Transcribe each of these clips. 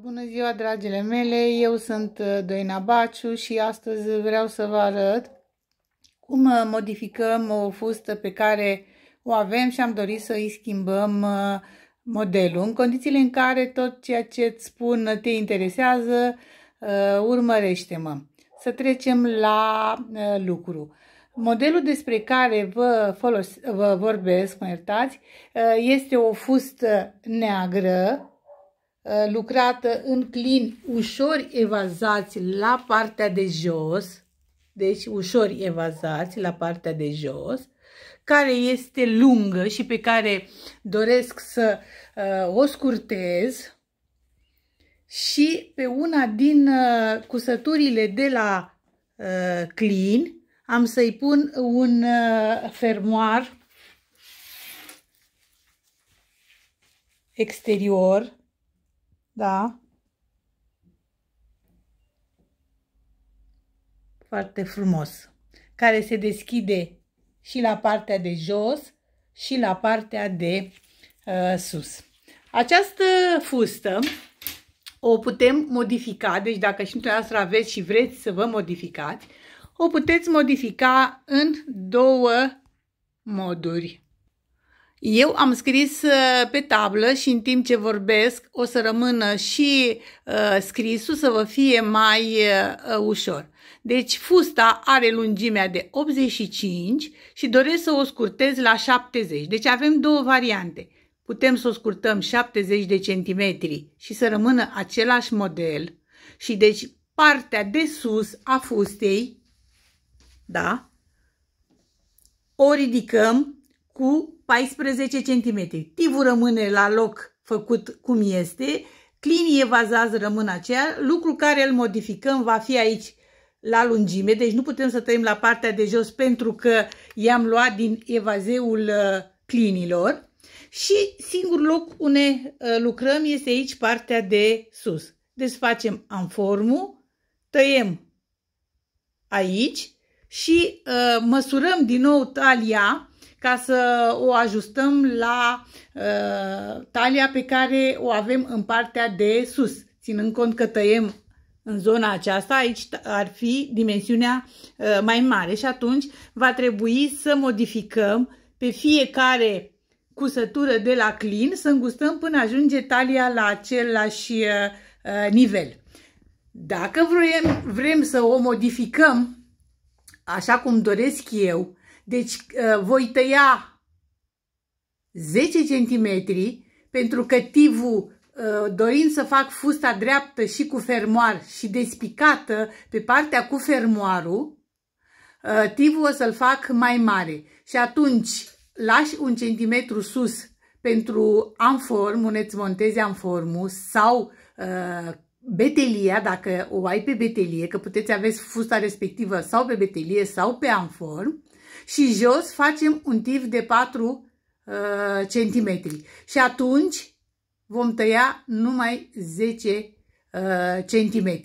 Bună ziua, dragile mele! Eu sunt uh, Doina Baciu și astăzi vreau să vă arăt cum uh, modificăm o fustă pe care o avem și am dorit să îi schimbăm uh, modelul. În condițiile în care tot ceea ce îți spun te interesează, urmărește-mă. Să trecem la lucru. Modelul despre care vă, folos- vă vorbesc, mă iertați, este o fustă neagră Uh, lucrată în clin ușor evazați la partea de jos, deci ușor evazați la partea de jos, care este lungă și pe care doresc să uh, o scurtez și pe una din uh, cusăturile de la uh, clin am să-i pun un uh, fermoar exterior da. Foarte frumos. Care se deschide și la partea de jos și la partea de uh, sus. Această fustă o putem modifica, deci dacă și dumneavoastră aveți și vreți să vă modificați, o puteți modifica în două moduri. Eu am scris uh, pe tablă și în timp ce vorbesc o să rămână și uh, scrisul să vă fie mai uh, uh ușor. Deci fusta are lungimea de 85 și doresc să o scurtez la 70. Deci avem două variante. Putem să o scurtăm 70 de centimetri și să rămână același model. Și deci partea de sus a fustei, da, o ridicăm cu 14 cm. Tivul rămâne la loc făcut cum este, clinie vazaz rămân aceea, lucru care îl modificăm va fi aici la lungime, deci nu putem să tăiem la partea de jos pentru că i-am luat din evazeul uh, clinilor și singur loc unde uh, lucrăm este aici partea de sus. Desfacem, amformul, tăiem aici și uh, măsurăm din nou talia ca să o ajustăm la uh, talia pe care o avem în partea de sus. Ținând cont că tăiem în zona aceasta, aici ar fi dimensiunea uh, mai mare și atunci va trebui să modificăm pe fiecare cusătură de la clin, să îngustăm până ajunge talia la același uh, uh nivel. Dacă vrem, vrem să o modificăm așa cum doresc eu, deci uh, voi tăia 10 cm pentru că tivul uh, dorind să fac fusta dreaptă și cu fermoar și despicată pe partea cu fermoarul, uh, tivul o să-l fac mai mare. Și atunci lași un centimetru sus pentru amform, uneți montezi amformul sau uh, betelia, dacă o ai pe betelie, că puteți aveți fusta respectivă sau pe betelie sau pe amform, și jos facem un tif de 4 uh, cm. Și atunci vom tăia numai 10 uh, cm.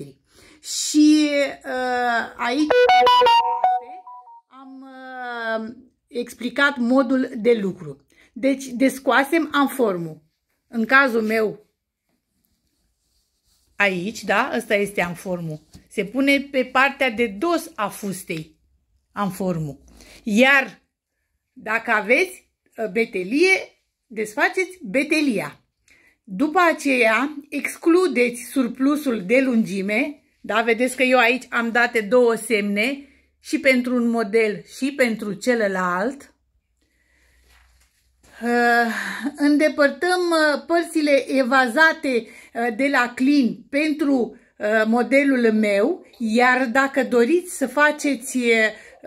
Și uh, aici am uh, explicat modul de lucru. Deci descoasem amformul. În cazul meu, aici, da, ăsta este amformul. Se pune pe partea de dos a fustei amformul. Iar dacă aveți uh, betelie, desfaceți betelia. După aceea, excludeți surplusul de lungime, da, vedeți că eu aici am date două semne, și pentru un model și pentru celălalt. Uh, îndepărtăm uh, părțile evazate de la clin pentru modelul meu, iar dacă doriți să faceți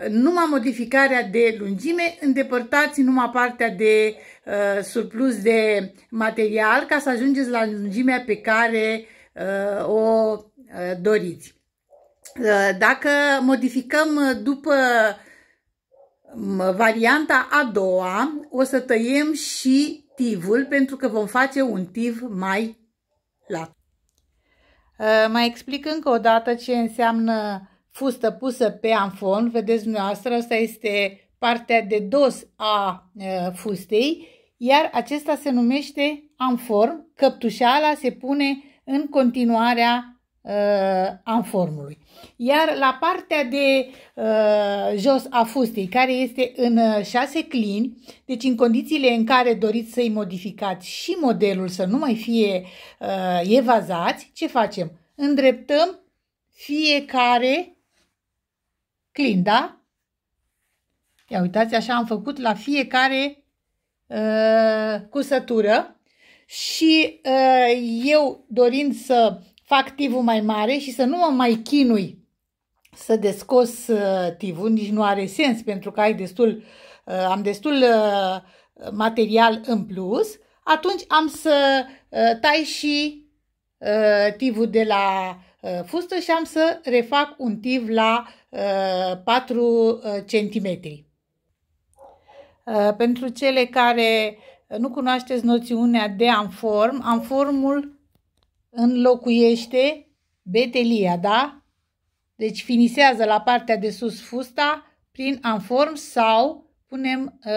numai modificarea de lungime, îndepărtați numai partea de uh, surplus de material ca să ajungeți la lungimea pe care uh, o uh, doriți. Uh, dacă modificăm uh, după varianta a doua, o să tăiem și tivul pentru că vom face un tiv mai lat. Uh, mai explic încă o dată ce înseamnă fustă pusă pe amfon, vedeți dumneavoastră, asta este partea de dos a fustei, iar acesta se numește amform, căptușala se pune în continuarea uh, amformului. Iar la partea de uh, jos a fustei, care este în șase clini, deci în condițiile în care doriți să-i modificați și modelul să nu mai fie uh, evazați, ce facem? Îndreptăm fiecare clinda. Ia uitați, așa am făcut la fiecare uh, cusătură și uh, eu dorind să fac tivul mai mare și să nu mă mai chinui să descos uh, tivul, nici nu are sens pentru că ai destul, uh, am destul uh, material în plus, atunci am să uh, tai și uh, tivul de la uh, fustă și am să refac un tiv la 4 uh, uh, cm. Uh, pentru cele care nu cunoașteți noțiunea de amform, amformul înlocuiește betelia, da? Deci finisează la partea de sus fusta prin amform sau punem uh,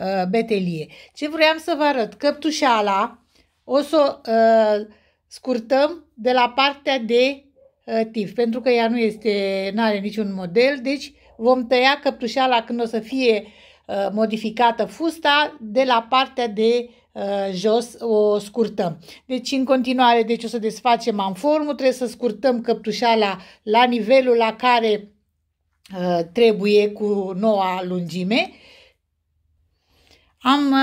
uh, betelie. Ce vreau să vă arăt? Căptușala o să uh, scurtăm de la partea de Uh, tif, pentru că ea nu este, nu are niciun model, deci vom tăia căptușeala când o să fie uh, modificată fusta de la partea de uh, jos o scurtăm. Deci în continuare deci o să desfacem amformul, trebuie să scurtăm căptușala la nivelul la care trebuie cu noua lungime. Am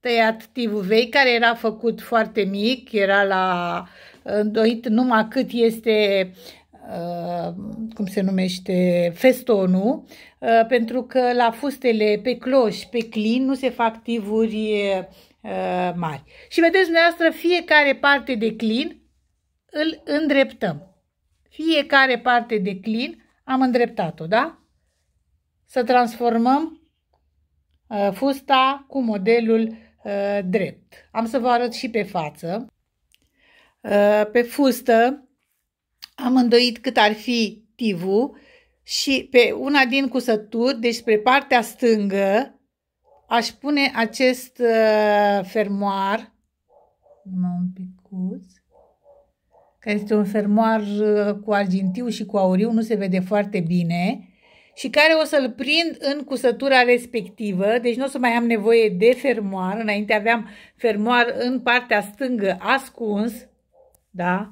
tăiat tivul vei care era făcut foarte mic, era la îndoit numai cât este uh, cum se numește, festonul, uh, pentru că la fustele pe cloș, pe clin, nu se fac tivuri uh, mari. Și vedeți dumneavoastră, fiecare parte de clin îl îndreptăm. Fiecare parte de clin am îndreptat-o, da? Să transformăm fusta cu modelul drept. Am să vă arăt și pe față. Uh, pe fustă am îndoit cât ar fi tivul și pe una din cusături, deci spre partea stângă, aș pune acest uh, fermoar, un picuț, care este un fermoar uh, cu argintiu și cu auriu, nu se vede foarte bine, și care o să-l prind în cusătura respectivă, deci nu o să mai am nevoie de fermoar, înainte aveam fermoar în partea stângă ascuns, da?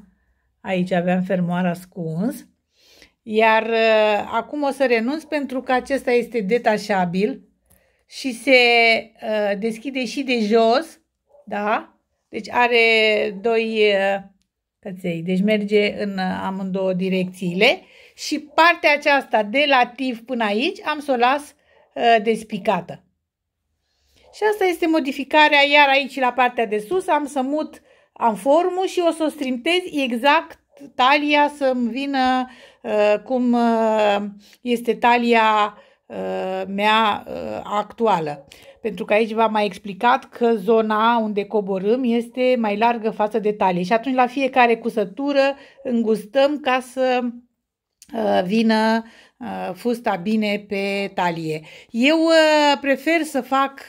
Aici aveam fermoar ascuns. Iar uh, acum o să renunț pentru că acesta este detașabil și se uh, deschide și de jos, da? Deci are doi uh, căței, deci merge în uh, amândouă direcțiile și partea aceasta de la tiv până aici am să o las uh, despicată. Și asta este modificarea, iar aici la partea de sus am să mut am formul și o să o strimtez exact talia să-mi vină uh, cum uh, este talia uh, mea uh, actuală. Pentru că aici v-am mai explicat că zona unde coborâm este mai largă față de talie și atunci la fiecare cusătură îngustăm ca să uh, vină uh, fusta bine pe talie. Eu prefer să fac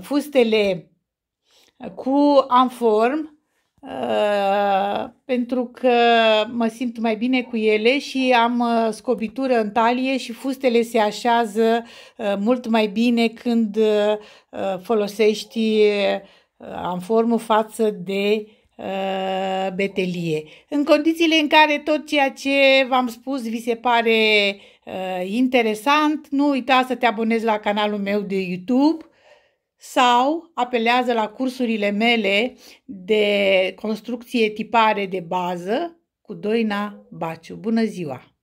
fustele cu Amform uh, pentru că mă simt mai bine cu ele și am uh, scobitură în talie și fustele se așează uh, mult mai bine când uh, uh, folosești uh, amformul față de betelie. În condițiile în care tot ceea ce v-am spus vi se pare interesant, nu uita să te abonezi la canalul meu de YouTube sau apelează la cursurile mele de construcție tipare de bază cu Doina Baciu. Bună ziua!